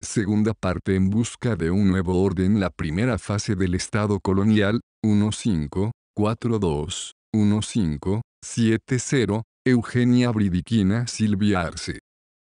Segunda parte en busca de un nuevo orden La primera fase del Estado colonial, 1542, 1570, Eugenia Bridiquina Silvia Arce.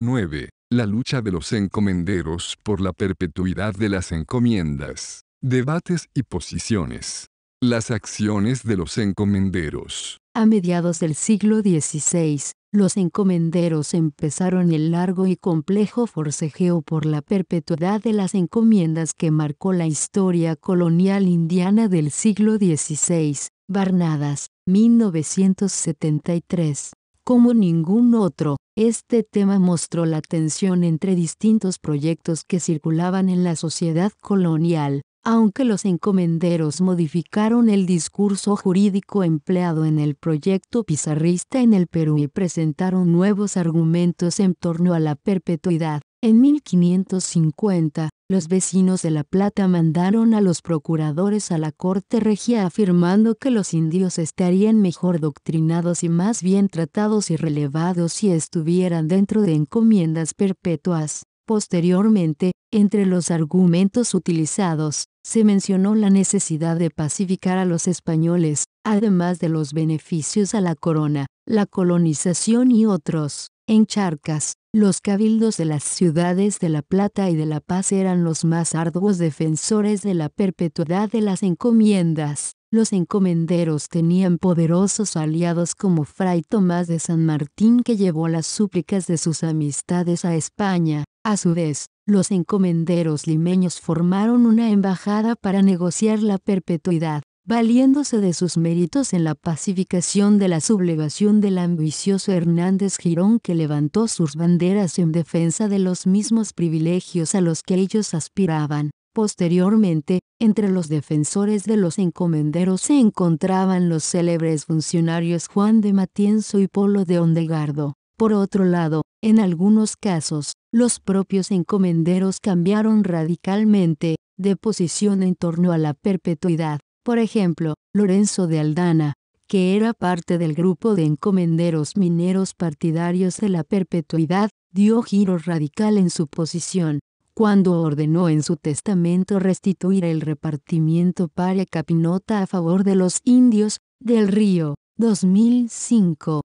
9. La lucha de los encomenderos por la perpetuidad de las encomiendas. Debates y posiciones. Las acciones de los encomenderos. A mediados del siglo XVI, los encomenderos empezaron el largo y complejo forcejeo por la perpetuidad de las encomiendas que marcó la historia colonial indiana del siglo XVI, Barnadas, 1973. Como ningún otro, este tema mostró la tensión entre distintos proyectos que circulaban en la sociedad colonial, aunque los encomenderos modificaron el discurso jurídico empleado en el proyecto pizarrista en el Perú y presentaron nuevos argumentos en torno a la perpetuidad. En 1550, los vecinos de La Plata mandaron a los procuradores a la corte regia afirmando que los indios estarían mejor doctrinados y más bien tratados y relevados si estuvieran dentro de encomiendas perpetuas. Posteriormente, entre los argumentos utilizados, se mencionó la necesidad de pacificar a los españoles, además de los beneficios a la corona, la colonización y otros. En Charcas, los cabildos de las ciudades de La Plata y de La Paz eran los más arduos defensores de la perpetuidad de las encomiendas. Los encomenderos tenían poderosos aliados como Fray Tomás de San Martín que llevó las súplicas de sus amistades a España, a su vez, los encomenderos limeños formaron una embajada para negociar la perpetuidad, valiéndose de sus méritos en la pacificación de la sublevación del ambicioso Hernández Girón que levantó sus banderas en defensa de los mismos privilegios a los que ellos aspiraban. Posteriormente, entre los defensores de los encomenderos se encontraban los célebres funcionarios Juan de Matienzo y Polo de Ondegardo. Por otro lado, en algunos casos, los propios encomenderos cambiaron radicalmente de posición en torno a la perpetuidad. Por ejemplo, Lorenzo de Aldana, que era parte del grupo de encomenderos mineros partidarios de la perpetuidad, dio giro radical en su posición, cuando ordenó en su testamento restituir el repartimiento paria capinota a favor de los indios, del río, 2005.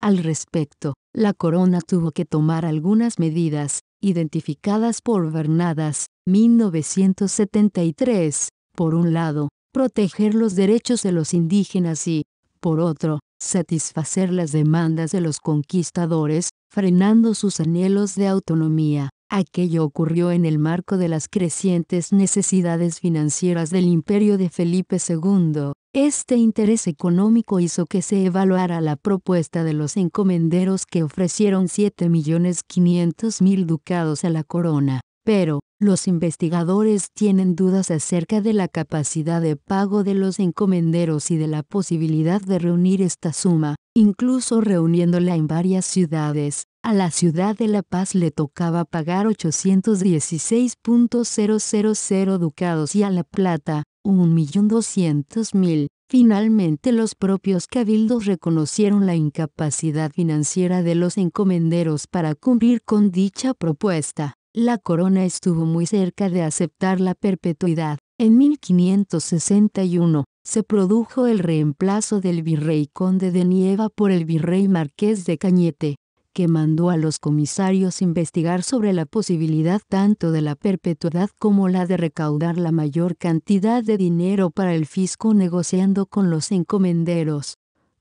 Al respecto, la corona tuvo que tomar algunas medidas, identificadas por Bernadas, 1973, por un lado, proteger los derechos de los indígenas y, por otro, satisfacer las demandas de los conquistadores, frenando sus anhelos de autonomía. Aquello ocurrió en el marco de las crecientes necesidades financieras del imperio de Felipe II. Este interés económico hizo que se evaluara la propuesta de los encomenderos que ofrecieron 7.500.000 ducados a la corona. Pero, los investigadores tienen dudas acerca de la capacidad de pago de los encomenderos y de la posibilidad de reunir esta suma, incluso reuniéndola en varias ciudades. A la ciudad de La Paz le tocaba pagar 816.000 ducados y a La Plata, 1.200.000. Finalmente los propios cabildos reconocieron la incapacidad financiera de los encomenderos para cumplir con dicha propuesta la corona estuvo muy cerca de aceptar la perpetuidad. En 1561, se produjo el reemplazo del virrey conde de Nieva por el virrey marqués de Cañete, que mandó a los comisarios investigar sobre la posibilidad tanto de la perpetuidad como la de recaudar la mayor cantidad de dinero para el fisco negociando con los encomenderos,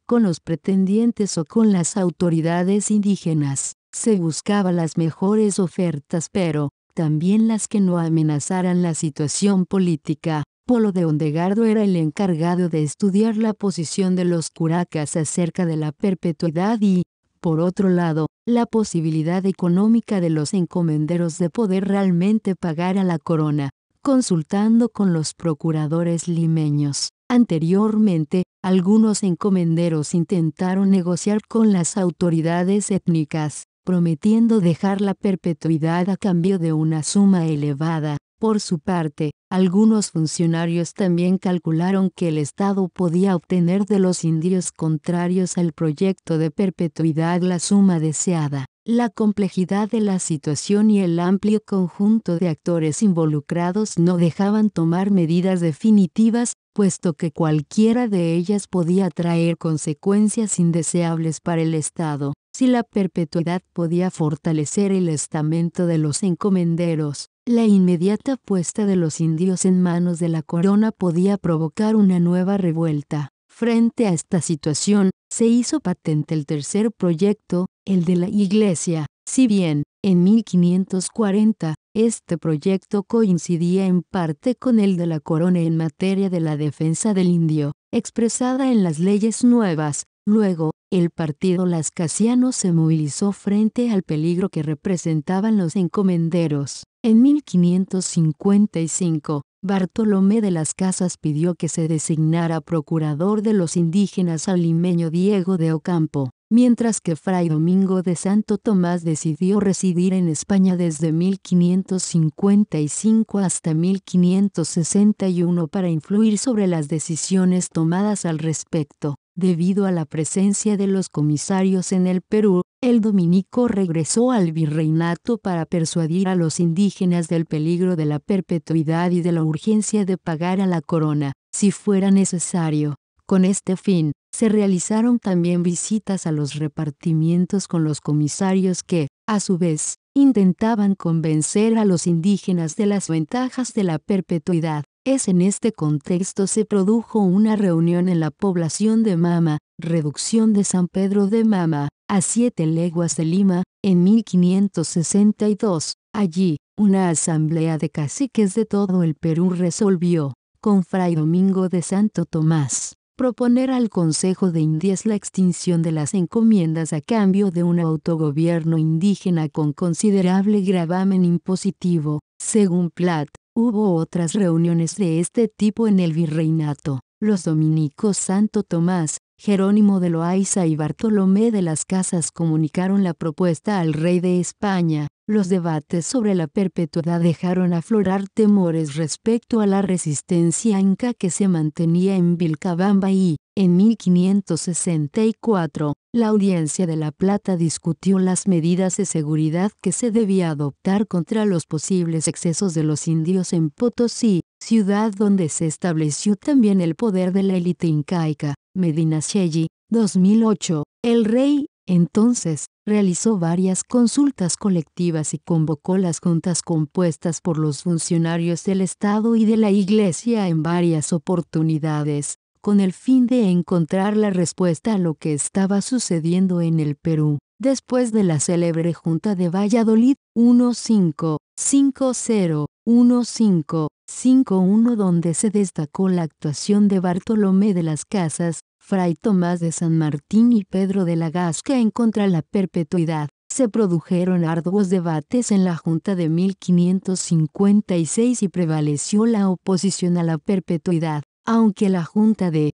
con los pretendientes o con las autoridades indígenas. Se buscaba las mejores ofertas pero, también las que no amenazaran la situación política. Polo de Ondegardo era el encargado de estudiar la posición de los curacas acerca de la perpetuidad y, por otro lado, la posibilidad económica de los encomenderos de poder realmente pagar a la corona, consultando con los procuradores limeños. Anteriormente, algunos encomenderos intentaron negociar con las autoridades étnicas, prometiendo dejar la perpetuidad a cambio de una suma elevada. Por su parte, algunos funcionarios también calcularon que el Estado podía obtener de los indios contrarios al proyecto de perpetuidad la suma deseada la complejidad de la situación y el amplio conjunto de actores involucrados no dejaban tomar medidas definitivas, puesto que cualquiera de ellas podía traer consecuencias indeseables para el Estado, si la perpetuidad podía fortalecer el estamento de los encomenderos. La inmediata puesta de los indios en manos de la corona podía provocar una nueva revuelta. Frente a esta situación, se hizo patente el tercer proyecto, el de la iglesia, si bien, en 1540, este proyecto coincidía en parte con el de la corona en materia de la defensa del indio, expresada en las leyes nuevas, luego, el partido lascasiano se movilizó frente al peligro que representaban los encomenderos. En 1555, Bartolomé de las Casas pidió que se designara procurador de los indígenas al limeño Diego de Ocampo mientras que Fray Domingo de Santo Tomás decidió residir en España desde 1555 hasta 1561 para influir sobre las decisiones tomadas al respecto. Debido a la presencia de los comisarios en el Perú, el dominico regresó al virreinato para persuadir a los indígenas del peligro de la perpetuidad y de la urgencia de pagar a la corona, si fuera necesario. Con este fin, se realizaron también visitas a los repartimientos con los comisarios que, a su vez, intentaban convencer a los indígenas de las ventajas de la perpetuidad. Es en este contexto se produjo una reunión en la población de Mama, reducción de San Pedro de Mama, a siete leguas de Lima, en 1562. Allí, una asamblea de caciques de todo el Perú resolvió, con Fray Domingo de Santo Tomás, proponer al Consejo de Indias la extinción de las encomiendas a cambio de un autogobierno indígena con considerable gravamen impositivo. Según Platt, hubo otras reuniones de este tipo en el virreinato. Los dominicos Santo Tomás, Jerónimo de Loaiza y Bartolomé de las Casas comunicaron la propuesta al rey de España, los debates sobre la perpetuidad dejaron aflorar temores respecto a la resistencia inca que se mantenía en Vilcabamba y, en 1564, la Audiencia de La Plata discutió las medidas de seguridad que se debía adoptar contra los posibles excesos de los indios en Potosí, ciudad donde se estableció también el poder de la élite incaica, Medina Sheyi, 2008. El rey, entonces, realizó varias consultas colectivas y convocó las juntas compuestas por los funcionarios del Estado y de la Iglesia en varias oportunidades, con el fin de encontrar la respuesta a lo que estaba sucediendo en el Perú. Después de la célebre Junta de Valladolid 1550-1551 donde se destacó la actuación de Bartolomé de las Casas, Fray Tomás de San Martín y Pedro de la Gasca en contra la perpetuidad. Se produjeron arduos debates en la Junta de 1556 y prevaleció la oposición a la perpetuidad, aunque la Junta de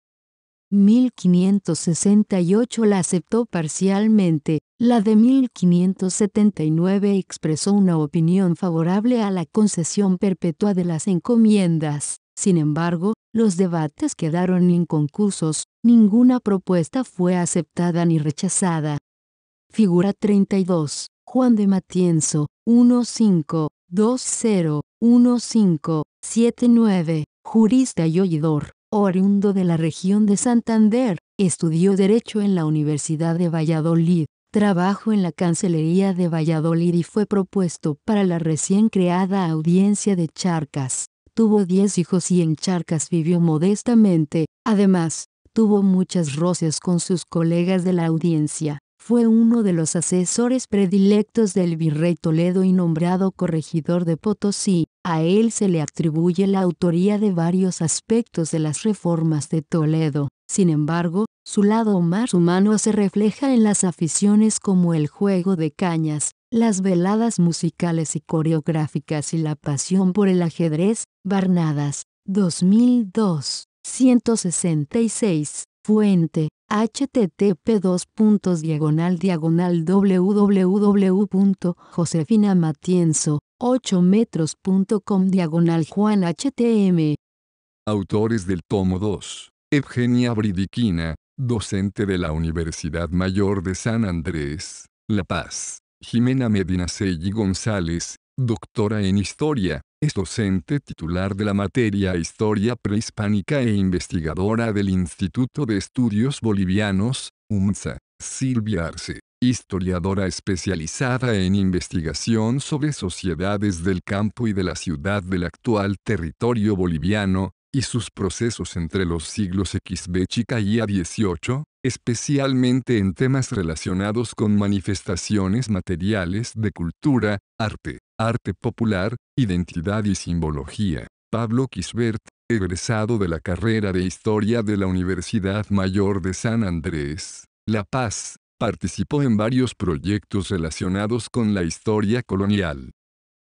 1568 la aceptó parcialmente, la de 1579 expresó una opinión favorable a la concesión perpetua de las encomiendas. Sin embargo, los debates quedaron inconclusos. ninguna propuesta fue aceptada ni rechazada. Figura 32. Juan de Matienzo, 15201579, jurista y oidor, oriundo de la región de Santander, estudió Derecho en la Universidad de Valladolid, trabajó en la Cancelería de Valladolid y fue propuesto para la recién creada Audiencia de Charcas. Tuvo diez hijos y en Charcas vivió modestamente, además, tuvo muchas roces con sus colegas de la audiencia. Fue uno de los asesores predilectos del virrey Toledo y nombrado corregidor de Potosí. A él se le atribuye la autoría de varios aspectos de las reformas de Toledo. Sin embargo, su lado más humano se refleja en las aficiones como el juego de cañas, las veladas musicales y coreográficas y la pasión por el ajedrez, Barnadas, 2002, 166, fuente, http 2 diagonal diagonal www.josefinamatienzo, 8 metros.com diagonal Juan HTM. Autores del tomo 2. Evgenia Bridiquina, docente de la Universidad Mayor de San Andrés, La Paz. Jimena Medina Selli González, doctora en Historia, es docente titular de la materia Historia Prehispánica e investigadora del Instituto de Estudios Bolivianos, UMSA. Silvia Arce, historiadora especializada en investigación sobre sociedades del campo y de la ciudad del actual territorio boliviano, y sus procesos entre los siglos XB y A18, especialmente en temas relacionados con manifestaciones materiales de cultura, arte, arte popular, identidad y simbología. Pablo Quisbert, egresado de la carrera de Historia de la Universidad Mayor de San Andrés, La Paz, participó en varios proyectos relacionados con la historia colonial,